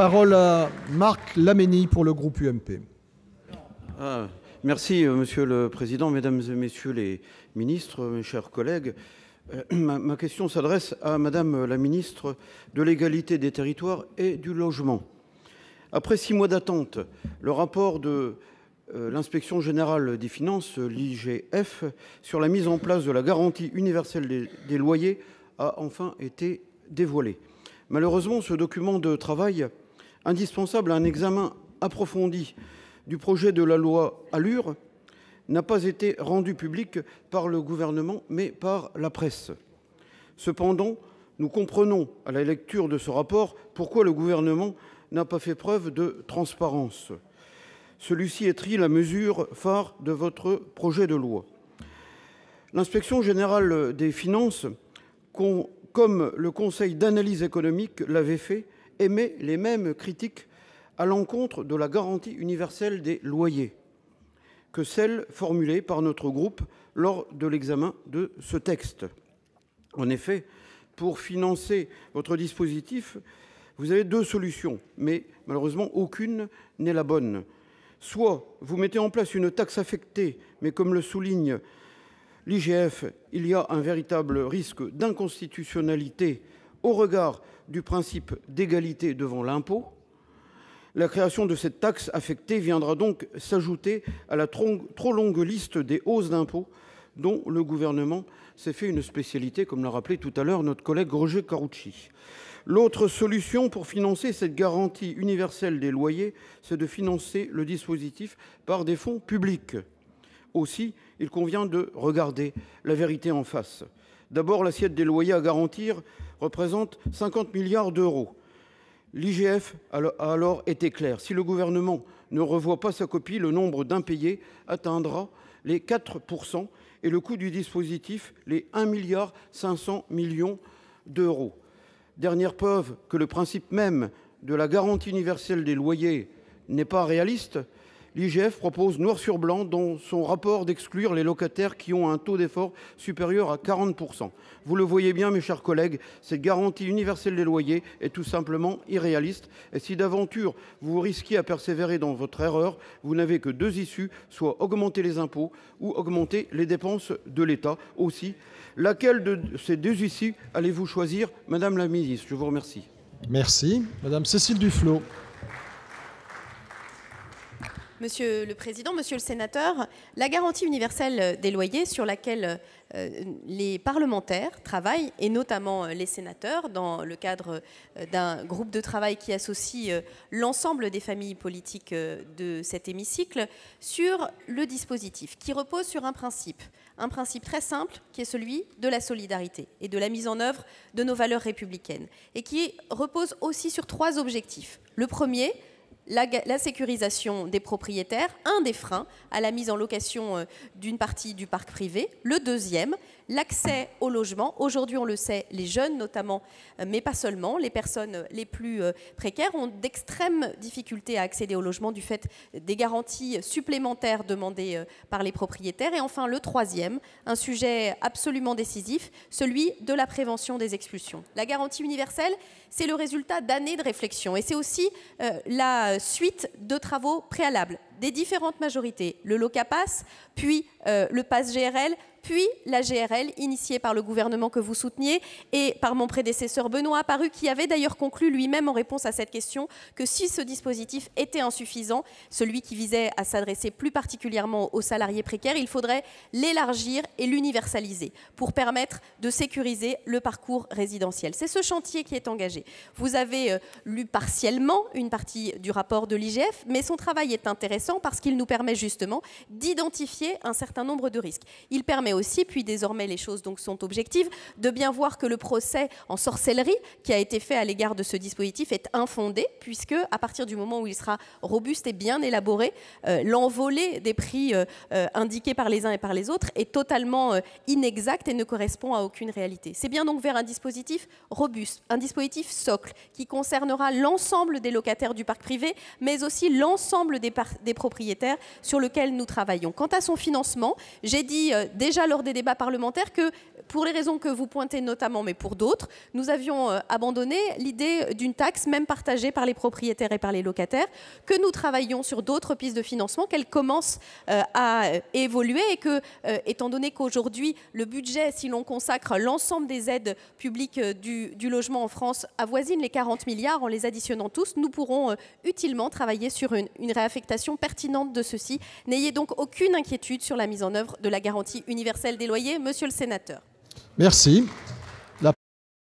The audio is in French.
parole à Marc Laménie pour le groupe UMP. Ah, merci, euh, Monsieur le Président, Mesdames et Messieurs les ministres, mes chers collègues. Euh, ma, question s'adresse à Madame la ministre de l'égalité des territoires et du logement. Après six mois d'attente, le rapport de euh, l'inspection générale des finances, l'IGF, sur la mise en place de la garantie universelle des loyers a enfin été dévoilé. Malheureusement, ce document de travail indispensable à un examen approfondi du projet de la loi Allure, n'a pas été rendu public par le gouvernement, mais par la presse. Cependant, nous comprenons à la lecture de ce rapport pourquoi le gouvernement n'a pas fait preuve de transparence. Celui-ci est tri la mesure phare de votre projet de loi. L'inspection générale des finances, comme le Conseil d'analyse économique l'avait fait, émet les mêmes critiques à l'encontre de la garantie universelle des loyers que celles formulées par notre groupe lors de l'examen de ce texte. En effet, pour financer votre dispositif, vous avez deux solutions, mais malheureusement aucune n'est la bonne. Soit vous mettez en place une taxe affectée, mais comme le souligne l'IGF, il y a un véritable risque d'inconstitutionnalité au regard du principe d'égalité devant l'impôt. La création de cette taxe affectée viendra donc s'ajouter à la trop longue liste des hausses d'impôts dont le Gouvernement s'est fait une spécialité, comme l'a rappelé tout à l'heure notre collègue Roger Carucci. L'autre solution pour financer cette garantie universelle des loyers, c'est de financer le dispositif par des fonds publics. Aussi, il convient de regarder la vérité en face. D'abord, l'assiette des loyers à garantir représente 50 milliards d'euros. L'IGF a alors été clair si le Gouvernement ne revoit pas sa copie, le nombre d'impayés atteindra les 4 et le coût du dispositif les 1,5 milliard d'euros. Dernière preuve que le principe même de la garantie universelle des loyers n'est pas réaliste, l'IGF propose noir sur blanc dans son rapport d'exclure les locataires qui ont un taux d'effort supérieur à 40%. Vous le voyez bien, mes chers collègues, cette garantie universelle des loyers est tout simplement irréaliste. Et si d'aventure vous risquez à persévérer dans votre erreur, vous n'avez que deux issues, soit augmenter les impôts ou augmenter les dépenses de l'État aussi. Laquelle de ces deux issues allez-vous choisir, Madame la Ministre Je vous remercie. Merci. Madame Cécile Duflot. Monsieur le Président, Monsieur le Sénateur, la garantie universelle des loyers sur laquelle euh, les parlementaires travaillent, et notamment euh, les sénateurs, dans le cadre euh, d'un groupe de travail qui associe l'ensemble des familles politiques de cet hémicycle, sur le dispositif qui repose sur un principe, un principe très simple qui est celui de la solidarité et de la mise en œuvre de nos valeurs républicaines, et qui repose aussi sur trois objectifs. Le premier, la, sécurisation des propriétaires, un des freins à la mise en location euh, d'une partie du parc privé. Le deuxième, l'accès au logement. Aujourd'hui, on le sait, les jeunes notamment, euh, mais pas seulement, les personnes euh, les plus euh, précaires ont d'extrêmes difficultés à accéder au logement du fait des garanties supplémentaires demandées par les propriétaires. Et enfin, le troisième, un sujet absolument décisif, celui de la prévention des expulsions. La garantie universelle, c'est le résultat d'années de réflexion et c'est aussi la suite de travaux préalables des différentes majorités, le LOCAPAS, puis euh, le PASS GRL, puis la GRL initiée par le gouvernement que vous souteniez et par mon prédécesseur Benoît Paru, qui avait d'ailleurs conclu lui-même en réponse à cette question que si ce dispositif était insuffisant, celui qui visait à s'adresser plus particulièrement aux salariés précaires, il faudrait l'élargir et l'universaliser pour permettre de sécuriser le parcours résidentiel. C'est ce chantier qui est engagé. Vous avez euh, lu partiellement une partie du rapport de l'IGF, mais son travail est intéressant parce qu'il nous permet justement d'identifier un certain nombre de risques. Il permet aussi, puis désormais les choses donc sont objectives, de bien voir que le procès en sorcellerie qui a été fait à l'égard de ce dispositif est infondé, puisque à partir du moment où il sera robuste et bien élaboré, euh, l'envolée des prix euh, euh, indiqués par les uns et par les autres est totalement inexacte et ne correspond à aucune réalité. C'est bien donc vers un dispositif robuste, un dispositif socle qui concernera l'ensemble des locataires du parc privé, mais aussi l'ensemble des, des, propriétaires sur lequel nous travaillons. Quant à son financement, j'ai dit euh, déjà lors des débats parlementaires que pour les raisons que vous pointez notamment, mais pour d'autres, nous avions euh, abandonné l'idée d'une taxe même partagée par les propriétaires et par les locataires, que nous travaillons sur d'autres pistes de financement, qu'elles commencent euh, à évoluer et que, étant donné qu'aujourd'hui, le budget, si l'on consacre l'ensemble des aides publiques du, logement en France, avoisine les 40 milliards en les additionnant tous, nous pourrons utilement travailler sur une, réaffectation pertinente de ceci. N'ayez donc aucune inquiétude sur la mise en œuvre de la garantie universelle des loyers, monsieur le sénateur. Merci.